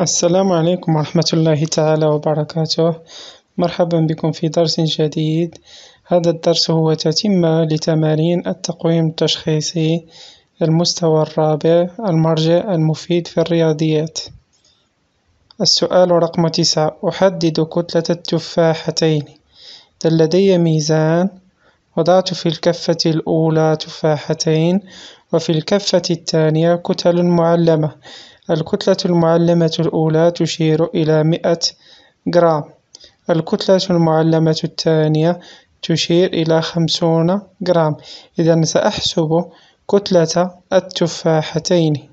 السلام عليكم ورحمة الله تعالى وبركاته مرحبا بكم في درس جديد هذا الدرس هو تتمة لتمارين التقويم التشخيصي المستوى الرابع المرجع المفيد في الرياضيات السؤال رقم تسعة أحدد كتلة التفاحتين إذا لدي ميزان وضعت في الكفة الأولى تفاحتين وفي الكفة الثانية كتل معلمة الكتلة المعلمة الأولى تشير إلى مئة جرام الكتلة المعلمة الثانية تشير إلى خمسون جرام إذا سأحسب كتلة التفاحتين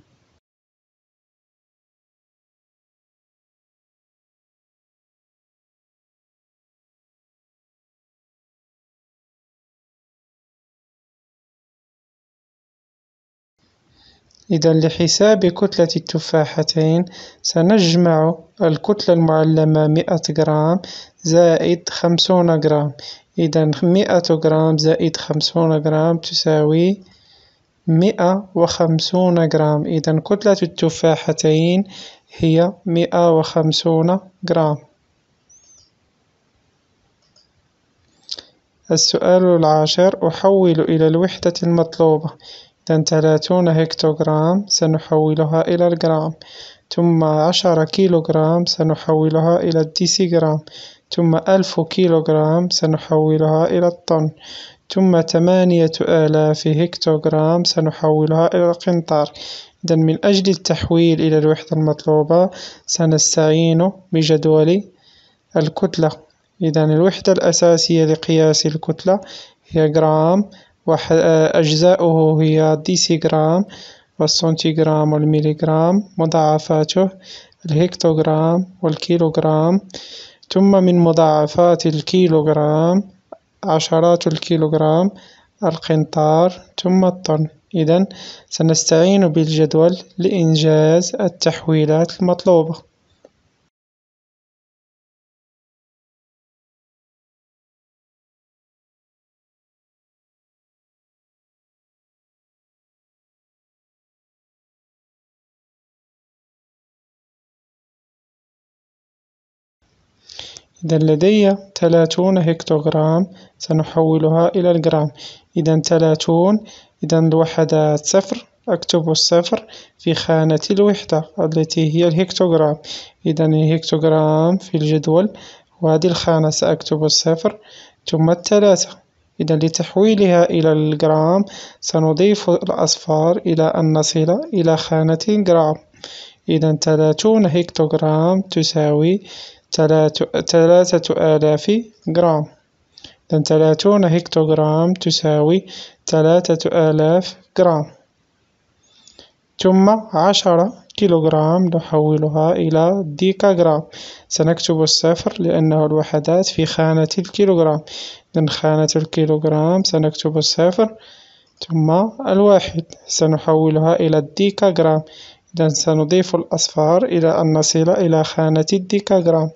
إذا لحساب كتلة التفاحتين سنجمع الكتلة المعلمة مئة جرام زائد خمسون جرام إذا مئة جرام زائد خمسون جرام تساوي مئة وخمسون جرام إذا كتلة التفاحتين هي مئة وخمسون جرام السؤال العاشر أحول إلى الوحدة المطلوبة إذا تلاتون هكتوغرام سنحولها إلى الجرام ثم عشرة كيلوغرام سنحولها إلى الديسيغرام ثم ألف كيلوغرام سنحولها إلى الطن ثم ثمانية آلاف هكتوغرام سنحولها إلى القنطار إذا من أجل التحويل إلى الوحدة المطلوبة سنستعين بجدول الكتلة إذا الوحدة الأساسية لقياس الكتلة هي جرام وأجزاؤه آه، هي ديسيغرام والسنتيغرام والميليغرام مضاعفاته الهكتوغرام والكيلوغرام ثم من مضاعفات الكيلوغرام عشرات الكيلوغرام القنطار ثم الطن إذا سنستعين بالجدول لإنجاز التحويلات المطلوبة إذا لدي ثلاثون هكتوغرام سنحولها إلى الجرام إذا ثلاثون إذا الوحدات صفر أكتب الصفر في خانة الوحدة التي هي الهكتوغرام إذا الهكتوغرام في الجدول وهذه الخانة سأكتب الصفر ثم الثلاثة إذا لتحويلها إلى الجرام سنضيف الأصفار إلى أن نصل إلى خانة الجرام إذا 30 هكتوغرام تساوي ثلاثة آلاف جرام إذن ثلاثون هكتوغرام تساوي ثلاثة آلاف جرام ثم عشرة كيلوغرام نحولها إلى ديكاغرام سنكتب الصفر لأنه الوحدات في خانة الكيلوغرام إذن خانة الكيلوغرام سنكتب الصفر ثم الواحد سنحولها إلى الديكاغرام إذن سنضيف الأصفار إلى أن نصل إلى خانة الديكاغرام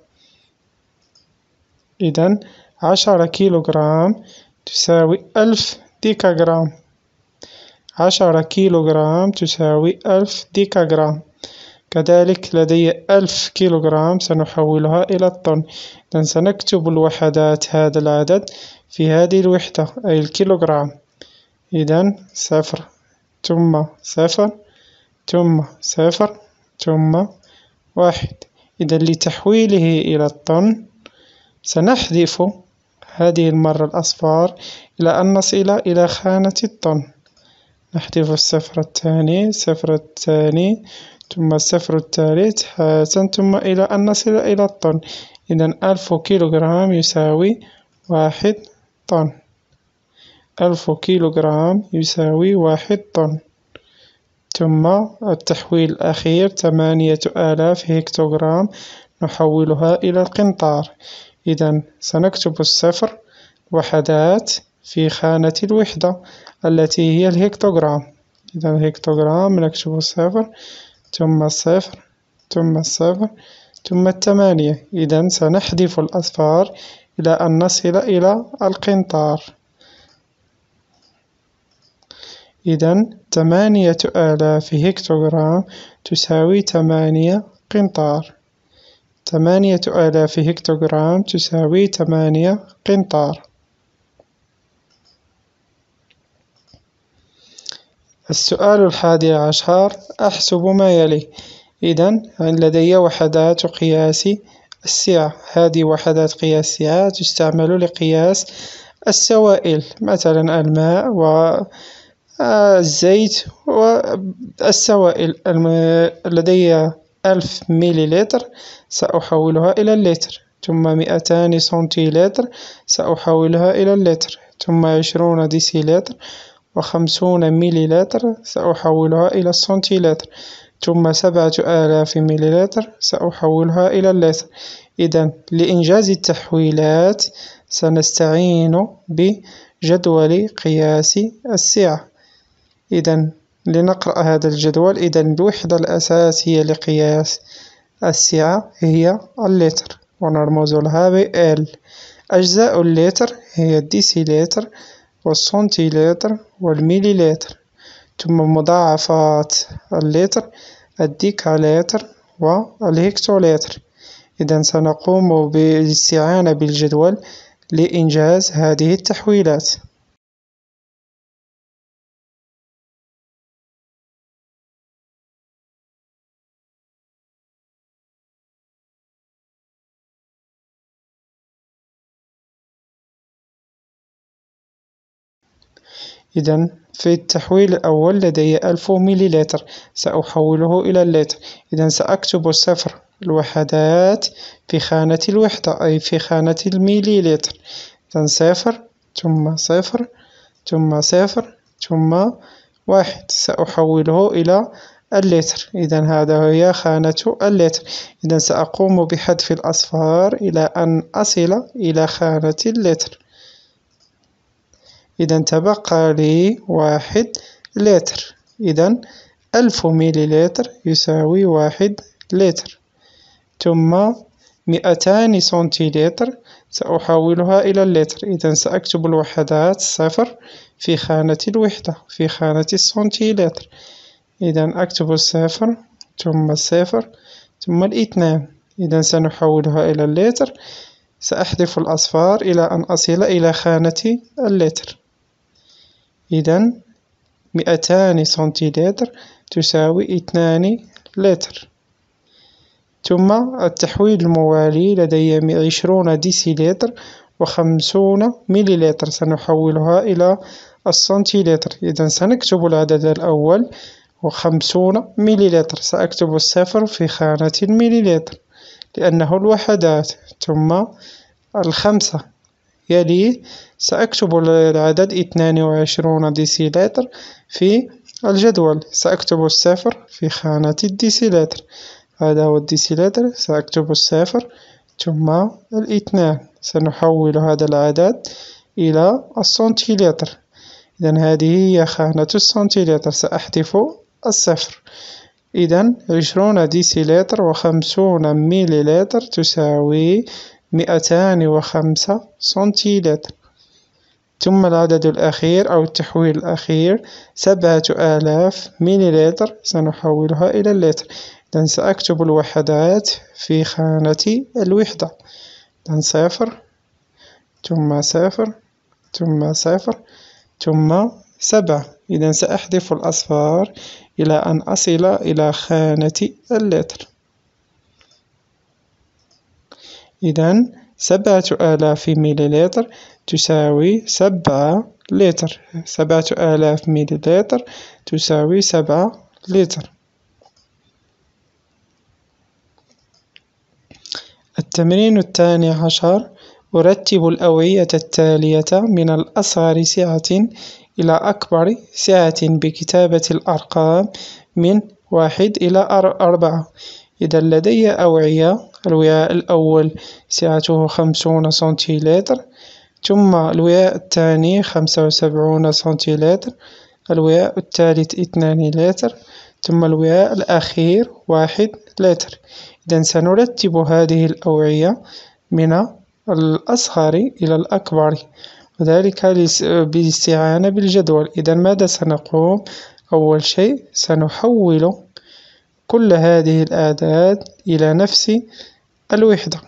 إذا عشرة كيلوغرام تساوي ألف ديكاغرام عشرة كيلوغرام تساوي ألف ديكاغرام كذلك لدي ألف كيلوغرام سنحولها إلى الطن إذا سنكتب الوحدات هذا العدد في هذه الوحدة أي الكيلوغرام إذا صفر ثم صفر ثم صفر ثم واحد إذا لتحويله إلى الطن سنحذف هذه المرة الأصفار إلى أن نصل إلى خانة الطن نحذف الصفر الثاني الصفر الثاني ثم الصفر الثالث حسن ثم إلى أن نصل إلى الطن إذا ألف كيلوغرام يساوي واحد طن ألف كيلوغرام يساوي واحد طن ثم التحويل الأخير ثمانية آلاف هكتوغرام نحولها إلى القنطار إذا سنكتب الصفر وحدات في خانة الوحدة التي هي الهكتوغرام إذا الهكتوغرام نكتب الصفر ثم الصفر ثم الصفر ثم الثمانية إذا سنحذف الأصفار إلى أن نصل إلى القنطار إذا ثمانية آلاف هكتوغرام تساوي ثمانية قنطار ثمانية آلاف هكتوغرام تساوي ثمانية قنطار السؤال الحادي عشر أحسب ما يلي إذا لدي وحدات قياس السعة هذه وحدات قياس السعة تستعمل لقياس السوائل مثلا الماء والزيت والسوائل لدي ألف مليلتر سأحولها إلى اللتر ثم مئتان سنتيلتر سأحولها إلى اللتر ثم عشرون ديسيلتر وخمسون مليلتر سأحولها إلى السنتيلتر ثم سبعة آلاف مليلتر سأحولها إلى اللتر إذا لإنجاز التحويلات سنستعين بجدول قياس السعة إذا لنقرأ هذا الجدول إذا الوحدة الأساسية لقياس السعة هي اللتر ونرمز لها ب L أجزاء اللتر هي الديسيلتر والسنتيلتر والميليلتر ثم مضاعفات اللتر الديكالتر والهكتولتر إذا سنقوم بالاستعانة بالجدول لإنجاز هذه التحويلات إذا في التحويل الأول لدي ألف مليلتر سأحوله إلى اللتر إذا سأكتب صفر الوحدات في خانة الوحدة أي في خانة المليلتر إذا صفر ثم صفر ثم صفر ثم واحد سأحوله إلى اللتر إذا هذا هي خانة اللتر إذا سأقوم بحذف الأصفار إلى أن أصل إلى خانة اللتر إذا تبقى لي واحد لتر إذا ألف مليلتر يساوي واحد لتر ثم مئتان سنتيلتر سأحولها إلى اللتر إذا سأكتب الوحدات صفر في خانة الوحدة في خانة السنتيلتر إذا أكتب الصفر ثم الصفر ثم الاثنان إذا سنحولها إلى اللتر سأحذف الأصفار إلى أن أصل إلى خانة اللتر إذا مئتان سنتيلتر تساوي اثنان لتر ثم التحويل الموالي لدي عشرون ديسيلتر وخمسون مليلتر سنحولها إلى السنتيلتر إذا سنكتب العدد الأول وخمسون مليلتر سأكتب الصفر في خانة المليلتر لأنه الوحدات ثم الخمسة يليه سأكتب العدد اثنان وعشرون ديسيلتر في الجدول سأكتب الصفر في خانة الديسيلتر هذا هو الديسيلتر سأكتب الصفر ثم الاثنان سنحول هذا العدد إلى السنتيلتر إذا هذه هي خانة السنتيلتر سأحذف الصفر إذا عشرون ديسيلتر وخمسون مليلتر تساوي مئتان وخمسة سنتيلتر ثم العدد الأخير أو التحويل الأخير سبعة آلاف مليلتر سنحولها إلى اللتر إذن سأكتب الوحدات في خانة الوحدة إذن صفر ثم صفر ثم صفر ثم سبعة إذا سأحذف الأصفار إلى أن أصل إلى خانة اللتر إذا سبعة آلاف مليلتر تساوي سبعة لتر سبعة آلاف مليلتر تساوي سبعة لتر التمرين الثاني عشر أرتب الأوعية التالية من الأصغر سعة إلى أكبر سعة بكتابة الأرقام من واحد إلى أربعة إذا لدي أوعية الوعاء الأول سعته خمسون سنتيلتر ثم الوعاء الثاني خمسة وسبعون سنتيلتر الوعاء الثالث اثنان لتر ثم الوعاء الأخير واحد لتر إذا سنرتب هذه الأوعية من الأصغر إلى الأكبر وذلك بالاستعانة بالجدول إذا ماذا سنقوم؟ أول شيء سنحول كل هذه الأعداد إلى نفس الوحدة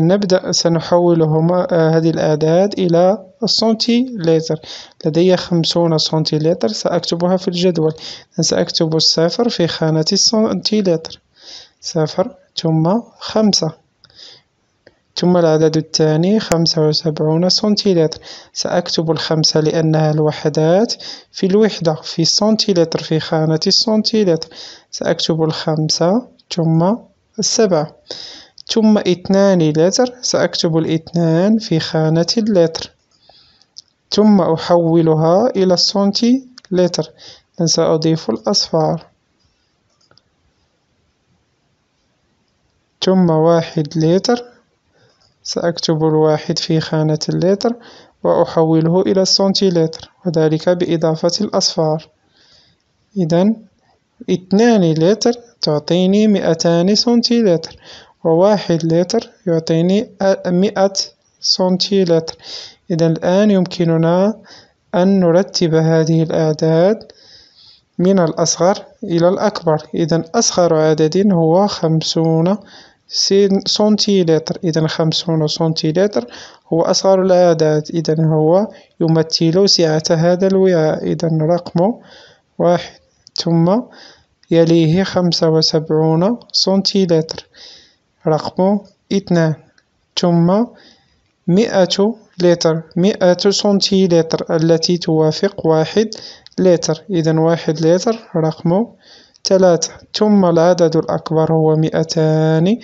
نبدأ سنحول هما آه، هذه الأعداد إلى السنتيلتر لدي خمسون سنتيلتر سأكتبها في الجدول سأكتب الصفر في خانة السنتيلتر صفر ثم خمسة ثم العدد الثاني خمسة وسبعون سنتيلتر سأكتب الخمسة لأنها الوحدات في الوحدة في سنتيلتر في خانة السنتيلتر سأكتب الخمسة ثم السبعة ثم اثنان لتر سأكتب الاثنان في خانة اللتر ثم أحولها إلى سنتي لتر سأضيف الأصفار ثم واحد لتر سأكتب الواحد في خانة اللتر وأحوله إلى سنتي لتر وذلك بإضافة الأصفار إذا اثنان لتر تعطيني مئتان لتر وواحد لتر يعطيني مئة سنتيلتر إذا الآن يمكننا أن نرتب هذه الأعداد من الأصغر إلى الأكبر إذا أصغر عدد هو خمسون سنتيلتر إذا خمسون سنتيلتر هو أصغر الأعداد إذا هو يمثل سعة هذا الوعاء إذا رقم واحد ثم يليه خمسة وسبعون سنتيلتر رقم اثنان ثم مئة لتر مئة سنتي لتر التي توافق واحد لتر إذا واحد لتر رقم ثلاثة ثم العدد الأكبر هو مئتان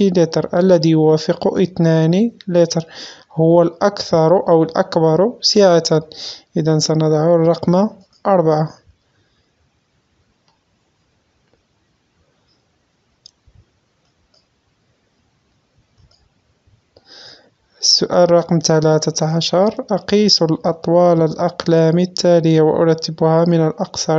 لتر الذي يوافق اثنان لتر هو الأكثر أو الأكبر سعة إذا سنضع الرقم أربعة السؤال رقم 13 عشر أقيس الأطوال الأقلام التالية وأرتبها من الأقصر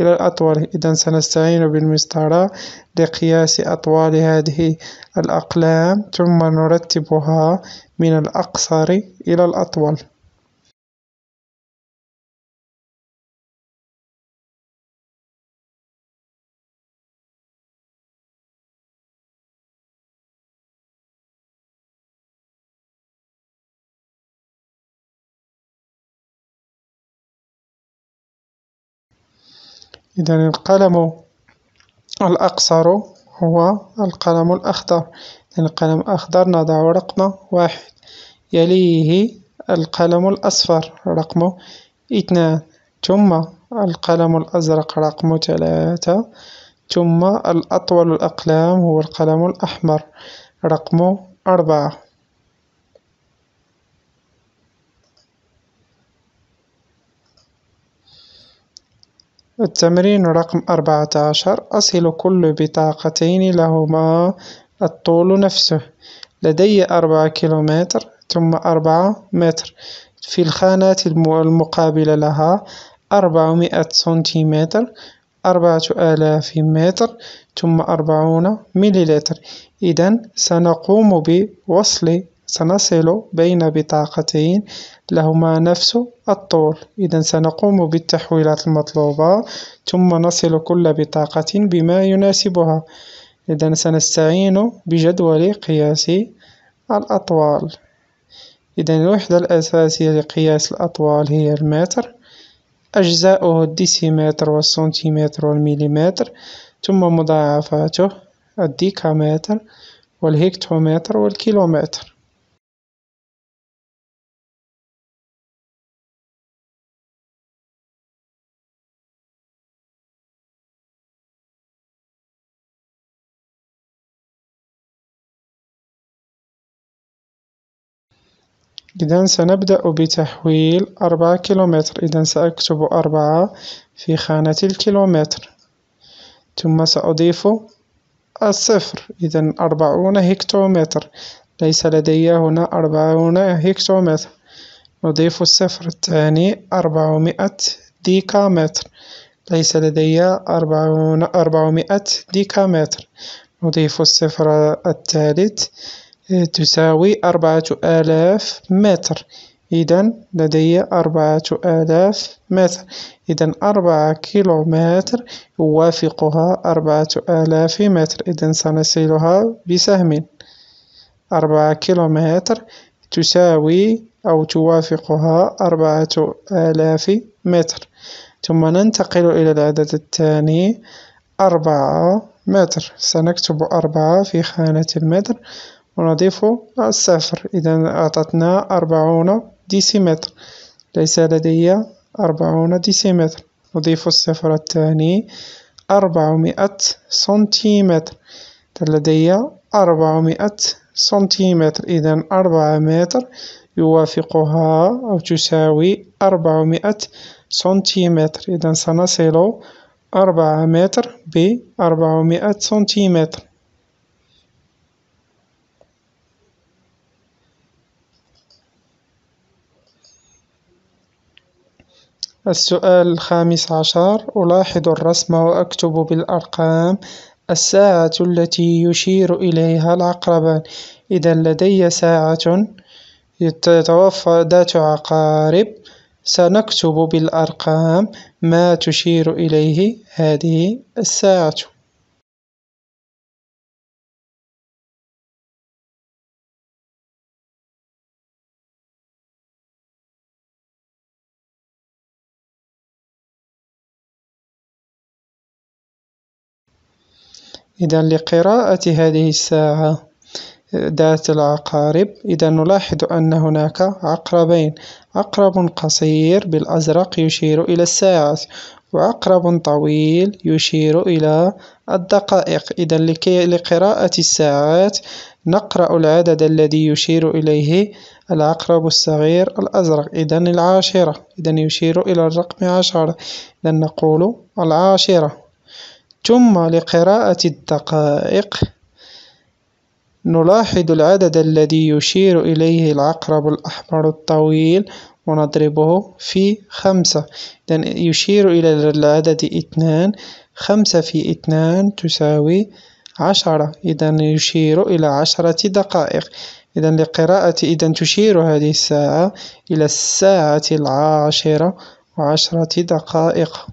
إلى الأطول إذا سنستعين بالمسطرة لقياس أطوال هذه الأقلام ثم نرتبها من الأقصر إلى الأطول إذا القلم الأقصر هو القلم الأخضر القلم الأخضر نضع رقم واحد يليه القلم الأصفر رقم اثنان ثم القلم الأزرق رقم ثلاثة ثم الأطول الأقلام هو القلم الأحمر رقم أربعة التمرين رقم أربعة عشر أصل كل بطاقتين لهما الطول نفسه لدي أربعة كيلومتر ثم أربعة متر في الخانات المقابلة لها أربعمائة سنتيمتر أربعة آلاف متر ثم أربعون مليلتر إذا سنقوم بوصل سنصل بين بطاقتين لهما نفس الطول إذا سنقوم بالتحويلات المطلوبة ثم نصل كل بطاقة بما يناسبها إذا سنستعين بجدول قياس الأطوال إذا الوحدة الأساسية لقياس الأطوال هي المتر أجزاؤه الديسيمتر والسنتيمتر والمليمتر ثم مضاعفاته الديكامتر والهكتومتر والكيلومتر إذا سنبدأ بتحويل أربعة كيلومتر إذا سأكتب أربعة في خانة الكيلومتر ثم سأضيف الصفر إذا أربعون هكتومتر ليس لدي هنا أربعون هكتومتر نضيف الصفر الثاني أربعمائة ديكامتر ليس لدي أربعون أربعمائة ديكامتر نضيف الصفر الثالث تساوي أربعة آلاف متر إذا لدي أربعة آلاف متر إذا أربعة كيلومتر يوافقها أربعة آلاف متر إذا سنصلها بسهم أربعة كيلومتر تساوي أو توافقها أربعة آلاف متر ثم ننتقل إلى العدد الثاني أربعة متر سنكتب أربعة في خانة المتر ونضيف الصفر إذا أعطتنا أربعون ديسيمتر ليس لدي أربعون ديسيمتر نضيف الصفر الثاني أربعمائة سنتيمتر لدي أربعمائة سنتيمتر إذا أربعة متر يوافقها أو تساوي أربعمائة سنتيمتر إذا سنصل أربعة متر بأربعمائة سنتيمتر السؤال الخامس عشر ألاحظ الرسم وأكتب بالأرقام الساعة التي يشير إليها العقربان إذا لدي ساعة تتوفى ذات عقارب سنكتب بالأرقام ما تشير إليه هذه الساعة إذا لقراءة هذه الساعة ذات العقارب إذا نلاحظ أن هناك عقربين عقرب قصير بالأزرق يشير إلى الساعات وعقرب طويل يشير إلى الدقائق إذا لكي لقراءة الساعات نقرأ العدد الذي يشير إليه العقرب الصغير الأزرق إذا العاشرة إذا يشير إلى الرقم عشرة إذا نقول العاشرة ثم لقراءة الدقائق نلاحظ العدد الذي يشير إليه العقرب الأحمر الطويل ونضربه في خمسة إذن يشير إلى العدد اثنان خمسة في اثنان تساوي عشرة إذن يشير إلى عشرة دقائق إذن لقراءة إذن تشير هذه الساعة إلى الساعة العاشرة وعشرة دقائق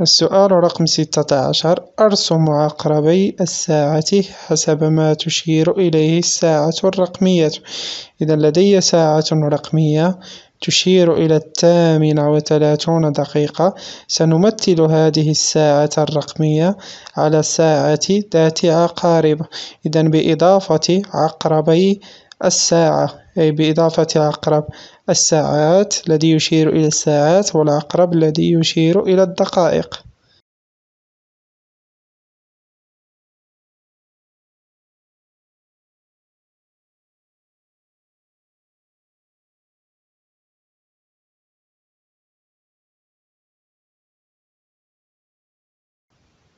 السؤال رقم ستة عشر ارسم عقربي الساعة حسب ما تشير اليه الساعة الرقمية اذا لدي ساعة رقمية تشير إلى الثامنة وثلاثون دقيقة سنمثل هذه الساعة الرقمية على ساعة ذات عقارب إذا بإضافة عقربي الساعة أي بإضافة عقرب الساعات الذي يشير إلى الساعات والعقرب الذي يشير إلى الدقائق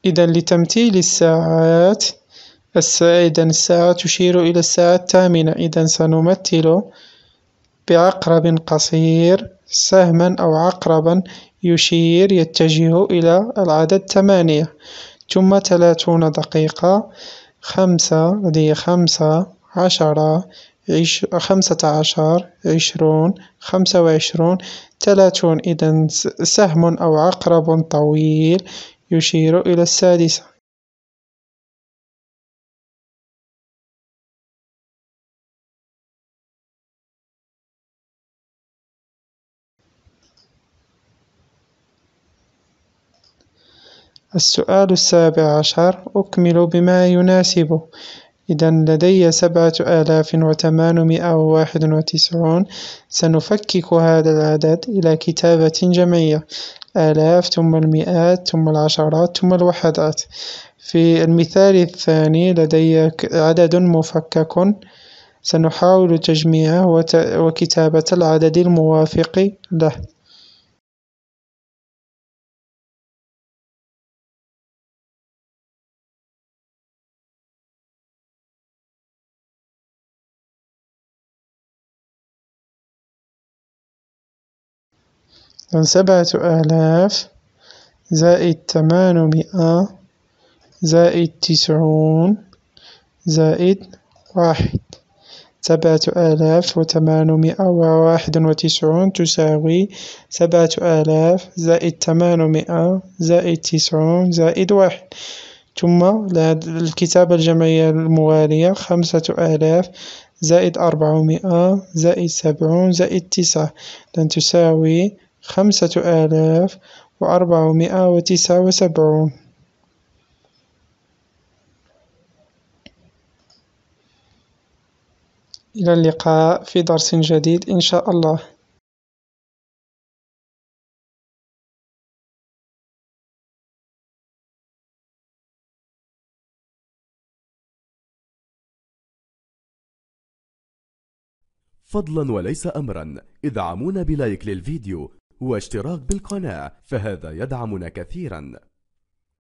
إذا لتمثيل الساعات الساعة إذا الساعة تشير إلى الساعة الثامنة إذا سنمثل بعقرب قصير سهما أو عقربا يشير يتجه إلى العدد ثمانية ثم ثلاثون دقيقة خمسة هذه خمسة عشرة عش... خمسة عشر عشرون خمسة وعشرون ثلاثون إذا سهم أو عقرب طويل يشير إلى السادسة السؤال السابع عشر أكمل بما يناسبه إذا لدي سبعة آلاف وثمانمائة وواحد وتسعون سنفكك هذا العدد إلى كتابة جمعية آلاف ثم المئات ثم العشرات ثم الوحدات في المثال الثاني لدي عدد مفكك سنحاول تجميعه وكتابة العدد الموافق له سبعة آلاف زائد ثمانمائة زائد تسعون زائد واحد سبعة آلاف وثمانمائة وواحد وتسعون تساوي سبعة آلاف زائد ثمانمائة زائد تسعون زائد واحد ثم الكتابة الجمعية الموالية خمسة آلاف زائد أربعمائة زائد سبعون زائد تسعة لن تساوي خمسة آلاف وأربعمائة وتسعة وسبعون إلى اللقاء في درس جديد إن شاء الله فضلا وليس أمرا ادعمونا بلايك للفيديو واشتراك بالقناة فهذا يدعمنا كثيرا